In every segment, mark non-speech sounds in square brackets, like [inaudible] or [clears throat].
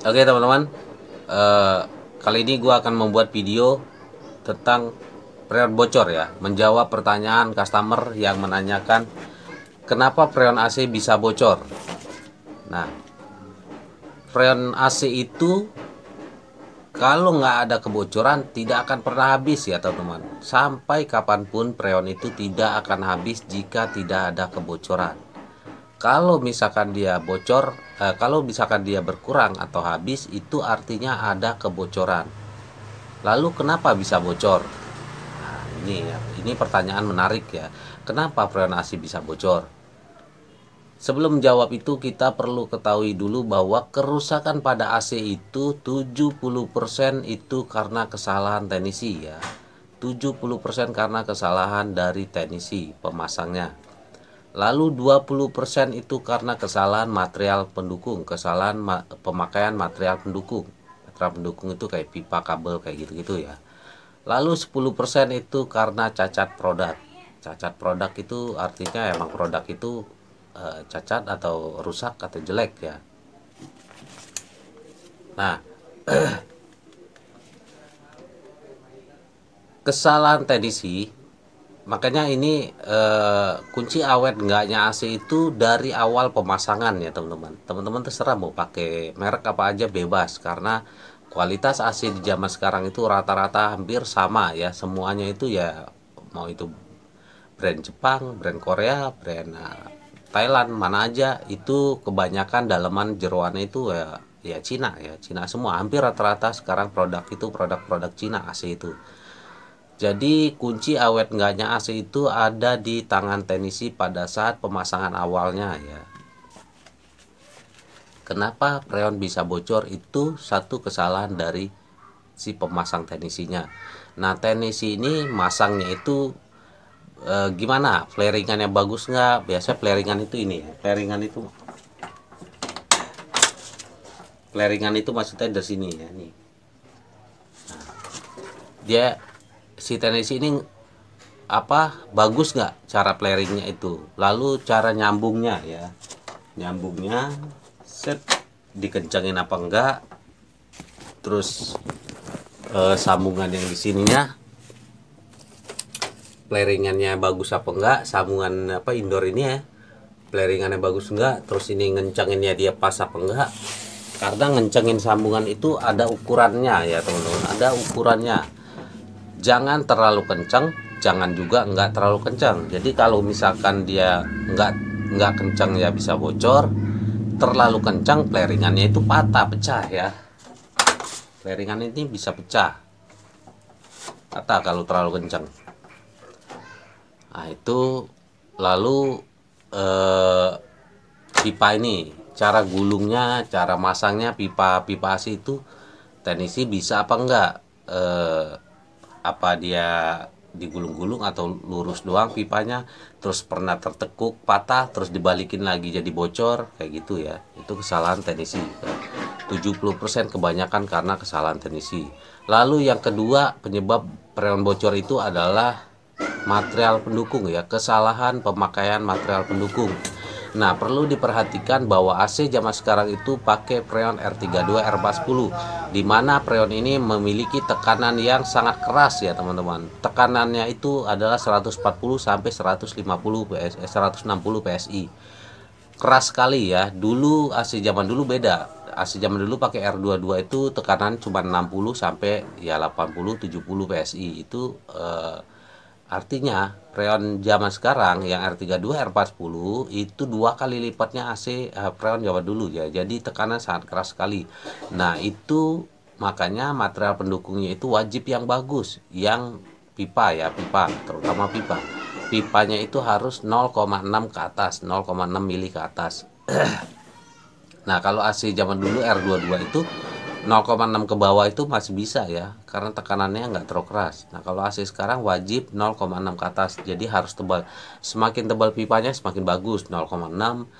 Oke okay, teman-teman, uh, kali ini gue akan membuat video tentang preon bocor ya, menjawab pertanyaan customer yang menanyakan kenapa freon AC bisa bocor. Nah, freon AC itu kalau nggak ada kebocoran tidak akan pernah habis ya teman-teman. Sampai kapanpun freon itu tidak akan habis jika tidak ada kebocoran. Kalau misalkan dia bocor Eh, kalau misalkan dia berkurang atau habis itu artinya ada kebocoran lalu kenapa bisa bocor nah, ini ya, ini pertanyaan menarik ya kenapa freon AC bisa bocor Sebelum menjawab itu kita perlu ketahui dulu bahwa kerusakan pada AC itu 70% itu karena kesalahan teknisi ya. 70% karena kesalahan dari teknisi pemasangnya. Lalu 20% itu karena kesalahan material pendukung, kesalahan ma pemakaian material pendukung. Material pendukung itu kayak pipa, kabel kayak gitu-gitu ya. Lalu 10% itu karena cacat produk. Cacat produk itu artinya emang produk itu e, cacat atau rusak atau jelek ya. Nah, [clears throat] kesalahan teknisi makanya ini uh, kunci awet enggaknya AC itu dari awal pemasangan ya teman-teman teman-teman terserah mau pakai merek apa aja bebas karena kualitas AC di zaman sekarang itu rata-rata hampir sama ya semuanya itu ya mau itu brand Jepang brand Korea brand uh, Thailand mana aja itu kebanyakan dalaman jeruannya itu ya ya Cina ya Cina semua hampir rata-rata sekarang produk itu produk-produk Cina AC itu jadi kunci awet enggaknya AC itu ada di tangan tenisi pada saat pemasangan awalnya ya. Kenapa freon bisa bocor itu satu kesalahan dari si pemasang tenisinya. Nah tenisi ini masangnya itu e, gimana? Flaringannya bagus nggak? Biasanya flaringan itu ini, flaringan itu, flaringan itu maksudnya dari sini ya nih. Nah, dia si Tennessee ini apa bagus nggak cara playingnya itu lalu cara nyambungnya ya nyambungnya set dikencangin apa enggak terus eh, sambungan yang di sininya playeringannya bagus apa enggak sambungan apa indoor ini ya playeringannya bagus enggak terus ini ngencanginnya dia pas apa enggak karena ngencengin sambungan itu ada ukurannya ya teman-teman ada ukurannya jangan terlalu kencang jangan juga nggak terlalu kencang jadi kalau misalkan dia nggak nggak kencang ya bisa bocor terlalu kencang pleringannya itu patah pecah ya Pleringan ini bisa pecah patah kalau terlalu kencang nah itu lalu eh, pipa ini cara gulungnya cara masangnya pipa pipa asi itu teknisi bisa apa enggak eh, apa dia digulung-gulung atau lurus doang pipanya terus pernah tertekuk patah terus dibalikin lagi jadi bocor kayak gitu ya itu kesalahan tenisi puluh 70% kebanyakan karena kesalahan teknisi lalu yang kedua penyebab freon bocor itu adalah material pendukung ya kesalahan pemakaian material pendukung Nah, perlu diperhatikan bahwa AC zaman sekarang itu pakai preon R32 R40 di mana preon ini memiliki tekanan yang sangat keras ya, teman-teman. Tekanannya itu adalah 140 sampai 150 PS 160 PSI. Keras sekali ya. Dulu AC zaman dulu beda. AC zaman dulu pakai R22 itu tekanan cuma 60 sampai ya 80 70 PSI itu eh, Artinya, freon zaman sekarang yang R32 r 410 itu dua kali lipatnya AC uh, eh, freon zaman dulu ya. Jadi tekanan sangat keras sekali. Nah, itu makanya material pendukungnya itu wajib yang bagus, yang pipa ya, pipa, terutama pipa. Pipanya itu harus 0,6 ke atas, 0,6 mili ke atas. [clears throat] nah, kalau AC zaman dulu R22 itu 0,6 ke bawah itu masih bisa ya karena tekanannya nggak terlalu keras nah kalau AC sekarang wajib 0,6 ke atas jadi harus tebal semakin tebal pipanya semakin bagus 0,6 0,7 0,8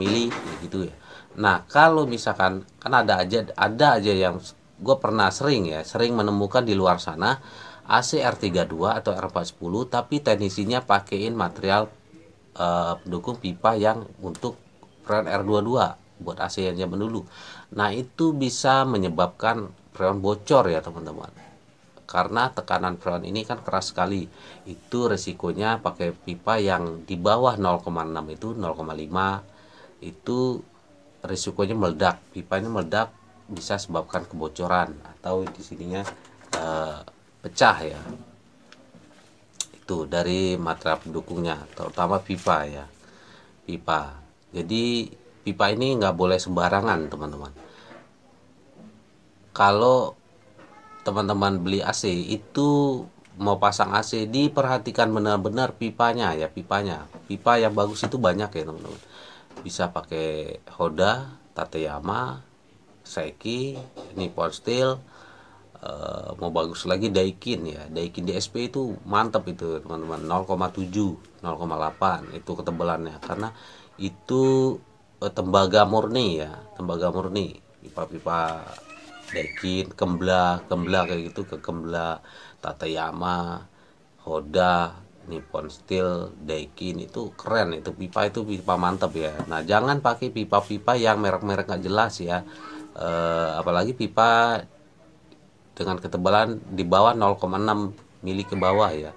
mili gitu ya nah kalau misalkan kan ada aja ada aja yang gue pernah sering ya sering menemukan di luar sana AC R32 atau R410 tapi teknisinya pakein material eh, pendukung pipa yang untuk brand R22 buat AC yang zaman dulu Nah, itu bisa menyebabkan freon bocor ya, teman-teman. Karena tekanan freon ini kan keras sekali. Itu resikonya pakai pipa yang di bawah 0,6 itu 0,5 itu resikonya meledak. Pipanya meledak bisa sebabkan kebocoran atau di sininya e, pecah ya. Itu dari material pendukungnya, terutama pipa ya. Pipa. Jadi pipa ini nggak boleh sembarangan teman-teman kalau teman-teman beli AC itu mau pasang AC diperhatikan benar-benar pipanya ya pipanya pipa yang bagus itu banyak ya teman-teman bisa pakai Honda Tateyama Seiki Nippon Steel Uh, mau bagus lagi Daikin ya Daikin DSP itu mantep itu teman-teman 0,7 0,8 itu ketebalannya karena itu Eh, tembaga murni ya tembaga murni pipa-pipa dekin kembla kembla kayak gitu ke kembla tatayama hoda nippon steel dekin itu keren itu pipa itu pipa mantep ya nah jangan pakai pipa-pipa yang merek-merek nggak jelas ya e, apalagi pipa dengan ketebalan di bawah 0,6 mili ke bawah ya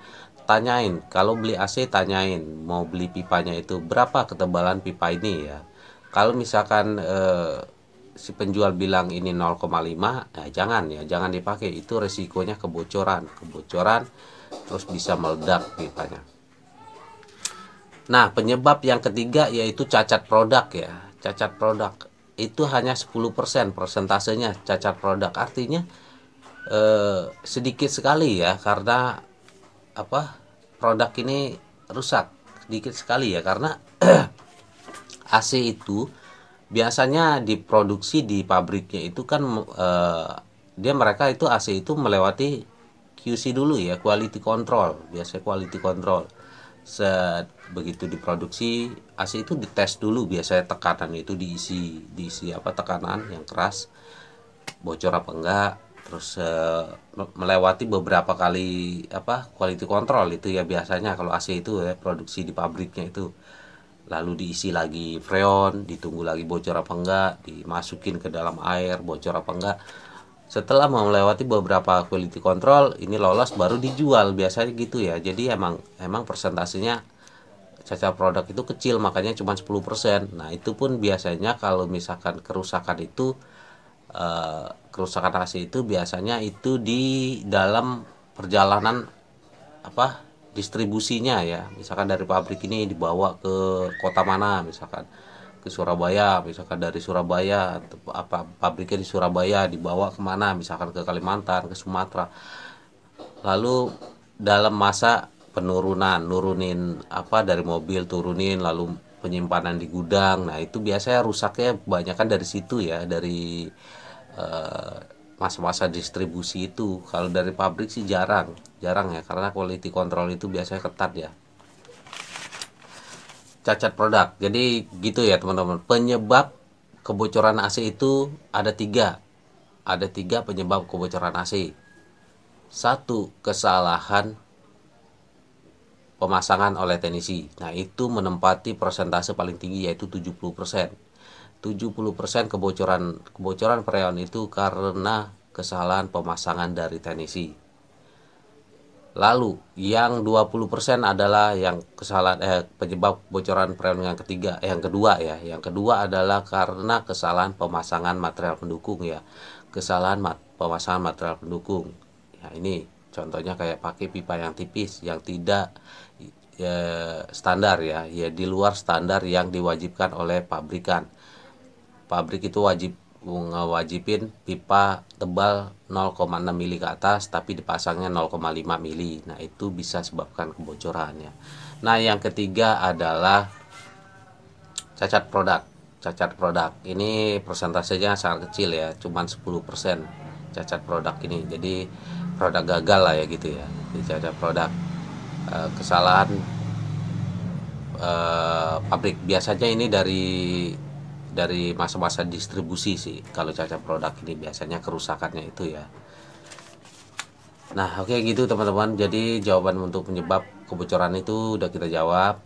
tanyain kalau beli AC tanyain mau beli pipanya itu berapa ketebalan pipa ini ya kalau misalkan eh, si penjual bilang ini 0,5 nah ya jangan ya jangan dipakai itu resikonya kebocoran kebocoran terus bisa meledak pipanya nah penyebab yang ketiga yaitu cacat produk ya cacat produk itu hanya 10% persentasenya cacat produk artinya eh, sedikit sekali ya karena apa produk ini rusak sedikit sekali ya karena [clears throat] eh, AC itu biasanya diproduksi di pabriknya itu kan eh, dia mereka itu AC itu melewati QC dulu ya quality control biasanya quality control Se begitu diproduksi AC itu dites dulu biasanya tekanan itu diisi diisi apa tekanan yang keras bocor apa enggak terus eh, melewati beberapa kali apa quality control itu ya biasanya kalau AC itu ya produksi di pabriknya itu lalu diisi lagi freon ditunggu lagi bocor apa enggak dimasukin ke dalam air bocor apa enggak setelah melewati beberapa quality control ini lolos baru dijual biasanya gitu ya jadi emang emang persentasenya cacat produk itu kecil makanya cuma 10% nah itu pun biasanya kalau misalkan kerusakan itu eh, kerusakan AC itu biasanya itu di dalam perjalanan apa distribusinya ya misalkan dari pabrik ini dibawa ke kota mana misalkan ke Surabaya misalkan dari Surabaya apa pabriknya di Surabaya dibawa kemana misalkan ke Kalimantan ke Sumatera lalu dalam masa penurunan nurunin apa dari mobil turunin lalu penyimpanan di gudang nah itu biasanya rusaknya banyak kan dari situ ya dari eh, masa-masa distribusi itu kalau dari pabrik sih jarang jarang ya karena quality control itu biasanya ketat ya cacat produk jadi gitu ya teman-teman penyebab kebocoran AC itu ada tiga ada tiga penyebab kebocoran AC satu kesalahan pemasangan oleh teknisi nah itu menempati persentase paling tinggi yaitu 70% 70% kebocoran kebocoran freon itu karena kesalahan pemasangan dari tenisi. Lalu yang 20% adalah yang kesalahan eh, penyebab bocoran freon yang ketiga, eh, yang kedua ya. Yang kedua adalah karena kesalahan pemasangan material pendukung ya. Kesalahan mat pemasangan material pendukung. Ya ini contohnya kayak pakai pipa yang tipis yang tidak eh, standar ya, ya di luar standar yang diwajibkan oleh pabrikan pabrik itu wajib ngewajibin pipa tebal 0,6 mili ke atas tapi dipasangnya 0,5 mili nah itu bisa sebabkan kebocorannya nah yang ketiga adalah cacat produk cacat produk ini persentasenya sangat kecil ya cuman 10% cacat produk ini jadi produk gagal lah ya gitu ya jadi cacat produk eh, kesalahan eh, pabrik biasanya ini dari dari masa-masa distribusi sih kalau cacat produk ini biasanya kerusakannya itu ya nah oke okay, gitu teman-teman jadi jawaban untuk penyebab kebocoran itu udah kita jawab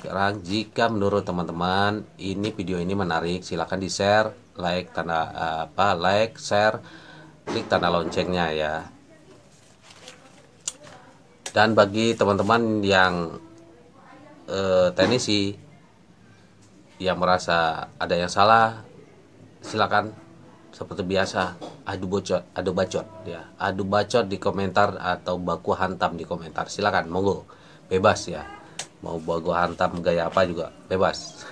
sekarang jika menurut teman-teman ini video ini menarik silahkan di share like tanda eh, apa like share klik tanda loncengnya ya dan bagi teman-teman yang eh, teknisi yang merasa ada yang salah silakan seperti biasa adu bocor adu bacot ya adu bacot di komentar atau baku hantam di komentar silakan monggo bebas ya mau baku hantam gaya apa juga bebas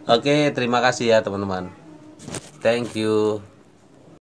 [laughs] oke terima kasih ya teman-teman thank you